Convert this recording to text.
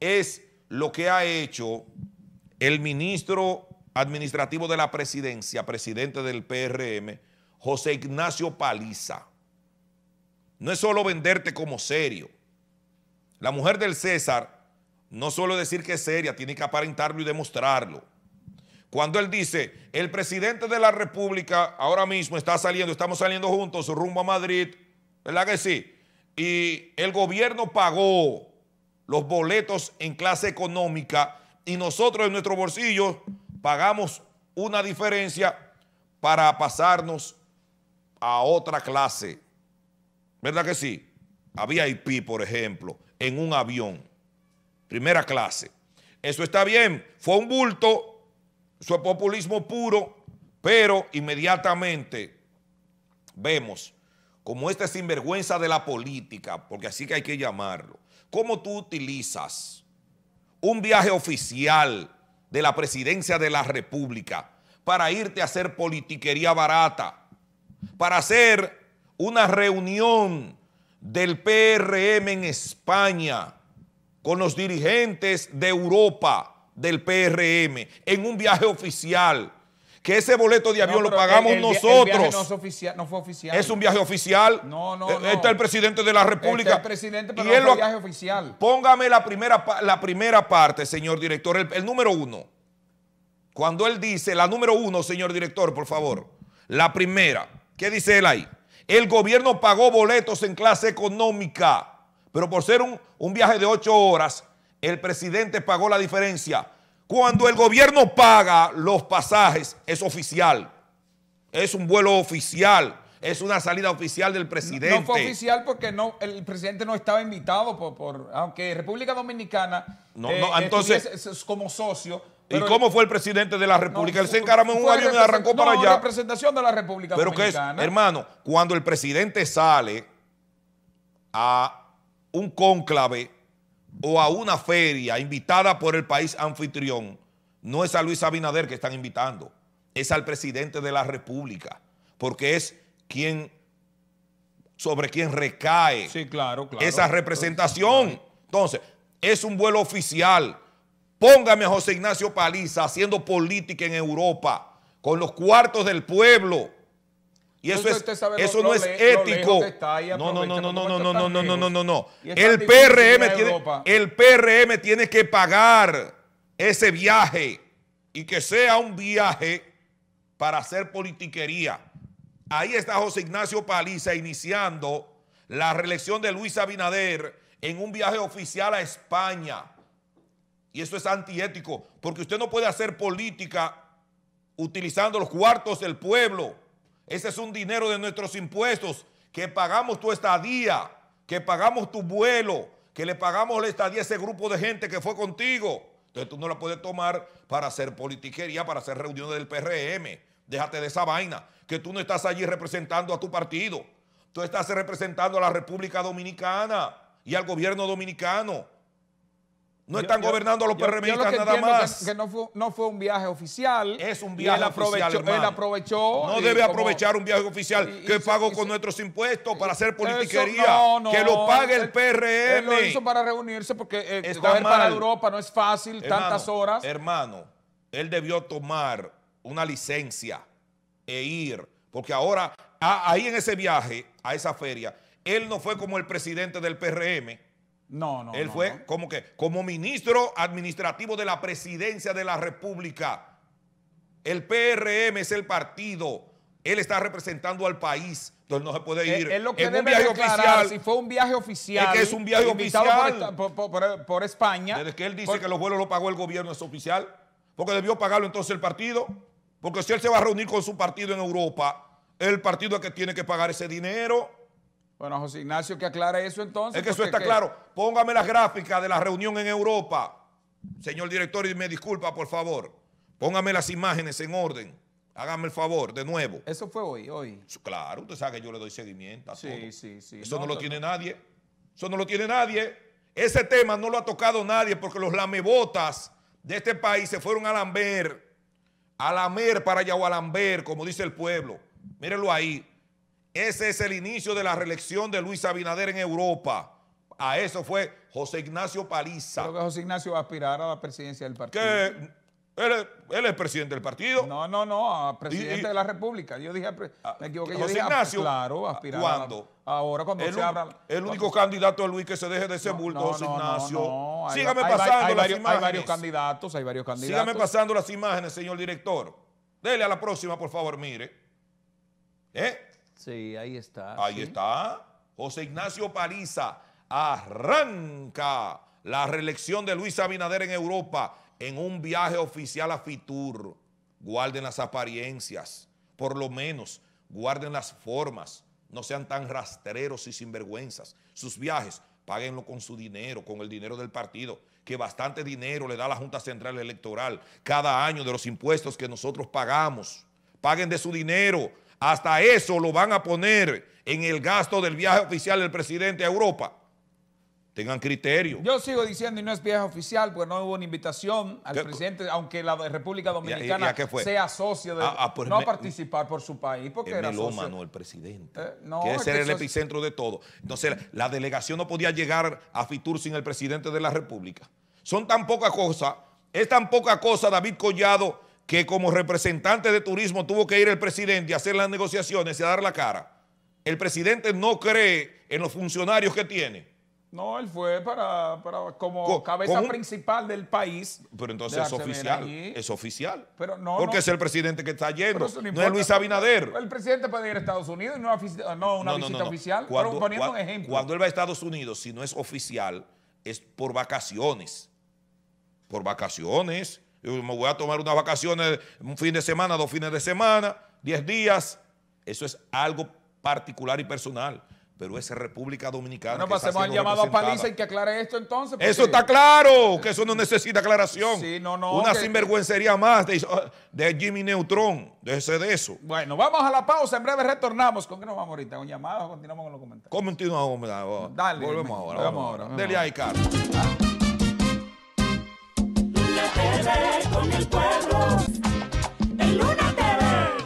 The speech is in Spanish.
es lo que ha hecho el ministro administrativo de la presidencia, presidente del PRM, José Ignacio Paliza. No es solo venderte como serio. La mujer del César no solo decir que es seria, tiene que aparentarlo y demostrarlo. Cuando él dice, el presidente de la República ahora mismo está saliendo, estamos saliendo juntos rumbo a Madrid, ¿verdad que sí? Y el gobierno pagó los boletos en clase económica y nosotros en nuestro bolsillo pagamos una diferencia para pasarnos a otra clase. ¿Verdad que sí? Había IP por ejemplo, en un avión. Primera clase. Eso está bien. Fue un bulto, fue populismo puro, pero inmediatamente vemos como esta sinvergüenza de la política, porque así que hay que llamarlo, ¿cómo tú utilizas un viaje oficial de la presidencia de la República para irte a hacer politiquería barata, para hacer una reunión del PRM en España con los dirigentes de Europa del PRM en un viaje oficial? que ese boleto de avión lo pagamos nosotros. no, fue oficial. Es un viaje oficial. No, no, eh, Está el presidente de la República. el presidente, pero y no viaje oficial. Póngame la primera, la primera parte, señor director, el, número uno. Cuando él dice, la número uno, señor director, por favor. La primera. ¿Qué dice él ahí? El gobierno pagó boletos en clase económica, pero por ser un, un viaje de ocho horas, el presidente pagó la diferencia cuando el gobierno paga los pasajes, es oficial. Es un vuelo oficial. Es una salida oficial del presidente. No, fue oficial porque el presidente no estaba invitado, por, aunque República Dominicana, no, eh, como socio, ¿Y cómo fue el presidente de la República? Él se encaramó en un avión y arrancó para allá. representación de la República Pero Dominicana. que es, hermano, cuando el presidente sale a un cónclave o a una feria invitada por el país anfitrión, no es a Luis Abinader que están invitando, es al presidente de la República, porque es quien sobre quien recae sí, claro, esa representación. Entonces, es un vuelo oficial. Póngame a José Ignacio Paliza haciendo política en Europa, con los cuartos del pueblo eso, no es ético. No, no, no, no, no, no, no, no, no, no, no, El PRM, el PRM tiene que pagar ese viaje y que sea un viaje para hacer politiquería. Ahí está José Ignacio Paliza iniciando la reelección de Luis Abinader en un viaje oficial a España. Y eso es antiético, porque usted no puede hacer política utilizando los cuartos del pueblo. Ese es un dinero de nuestros impuestos que pagamos tu estadía, que pagamos tu vuelo, que le pagamos la estadía a ese grupo de gente que fue contigo. Entonces tú no la puedes tomar para hacer politiquería, para hacer reuniones del PRM. Déjate de esa vaina, que tú no estás allí representando a tu partido. Tú estás representando a la República Dominicana y al gobierno dominicano. No están gobernando a los PRMistas nada más. Que, no, fue, un viaje oficial. Es un viaje él aprovechó, Él aprovechó. No debe aprovechar un viaje oficial que pago con nuestros impuestos para hacer politiquería. que lo pague el, PRM. Él lo hizo para reunirse porque eh, Está para Europa no es fácil, tantas horas. Hermano, él debió tomar una licencia e ir. Porque ahora, ahí en ese viaje, a esa feria, él no fue como el presidente del PRM no, no. Él fue como que como ministro administrativo de la presidencia de la República. El PRM es el partido. Él está representando al país. Entonces no se puede ir. Es, lo que debe un Si fue un viaje oficial. Es que es un viaje oficial. Por, España. Desde que él dice que los vuelos lo pagó el gobierno, es oficial. Porque debió pagarlo entonces el partido. Porque si él se va a reunir con su partido en Europa, el partido es que tiene que pagar ese dinero. Bueno, José Ignacio, que aclara eso entonces. Es que eso está claro. Póngame las gráficas de la reunión en Europa. Señor director, y me disculpa, por favor. Póngame las imágenes en orden. Hágame el favor, de nuevo. Eso fue hoy, hoy. Claro, usted sabe que yo le doy seguimiento a todo. Sí, sí, sí. Eso no, lo tiene nadie. Eso no lo tiene nadie. Ese tema no lo ha tocado nadie porque los lamebotas de este país se fueron a lamber. A lamer para Yahualamber, como dice el pueblo. Mírenlo ahí. Ese es el inicio de la reelección de Luis Abinader en Europa. A eso fue José Ignacio Paliza. Creo que José Ignacio va a aspirar a la presidencia del partido. ¿Qué? él es, presidente del partido. No, no, no, presidente de la República. Yo dije, ah, me equivoqué. José yo dije, Ignacio, claro, aspirar ¿cuándo? ahora cuando se abra... El único candidato de Luis que se deje de ese bulto, José Ignacio. No, no, Sígame hay, pasando las imágenes. Hay varios candidatos, hay varios candidatos. Sígame pasando las imágenes, señor director. Dele a la próxima, por favor, mire. ¿Eh? Sí, ahí está. Ahí está. José Ignacio Pariza arranca la reelección de Luis Abinader en Europa en un viaje oficial a Fitur. Guarden las apariencias, por lo menos guarden las formas, no sean tan rastreros y sinvergüenzas. Sus viajes, páguenlo con su dinero, con el dinero del partido, que bastante dinero le da la Junta Central Electoral cada año de los impuestos que nosotros pagamos. Paguen de su dinero, hasta eso lo van a poner en el gasto del viaje oficial del presidente a Europa. Tengan criterio. Yo sigo diciendo, y no es viaje oficial, porque no hubo una invitación al presidente, aunque la República Dominicana sea socio de. Ah, ah, pues no participar por su país, porque era el presidente. Eh, Quiere ser el epicentro de todo. Entonces, la, delegación no podía llegar a Fitur sin el presidente de la República. Son tan pocas cosas, es tan poca cosa, David Collado que como representante de turismo tuvo que ir el presidente a hacer las negociaciones y a dar la cara. El presidente no cree en los funcionarios que tiene. No, él fue para, como cabeza principal del país. Pero entonces es oficial, es oficial. Pero no, porque es el presidente que está yendo, no, es Luis Abinader. El presidente puede ir a Estados Unidos y no, no una visita oficial, cuando, poniendo ejemplo. Cuando él va a Estados Unidos, si no es oficial, es por vacaciones. Por vacaciones yo me voy a tomar unas vacaciones, un fin de semana, dos fines de semana, diez días. Eso es algo particular y personal. Pero es República Dominicana. Bueno, pasemos pues al llamado a Paliza y que aclare esto entonces. Eso está claro, que eso no necesita aclaración. Una sinvergüencería más de, Jimmy Neutron. ese de eso. Bueno, vamos a la pausa. En breve retornamos. ¿Con qué nos vamos ahorita? ¿Con llamadas o continuamos con los comentarios? Continuamos. Dale. Volvemos ahora. Vamos ahora. Dele ahí, Carlos. Ah. el pueblo.